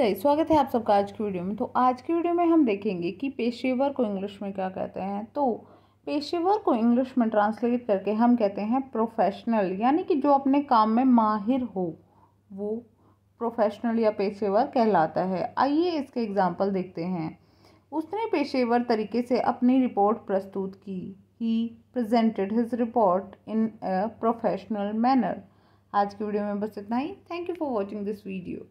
गई स्वागत है आप सबका आज की वीडियो में तो आज की वीडियो में हम देखेंगे कि पेशेवर को इंग्लिश में क्या कहते हैं तो पेशेवर को इंग्लिश में ट्रांसलेट करके हम कहते हैं प्रोफेशनल यानी कि जो अपने काम में माहिर हो वो प्रोफेशनल या पेशेवर कहलाता है आइए इसके एग्जाम्पल देखते हैं उसने पेशेवर तरीके से अपनी रिपोर्ट प्रस्तुत की ही presented his report in a professional manner आज की वीडियो में बस इतना ही thank you for watching this video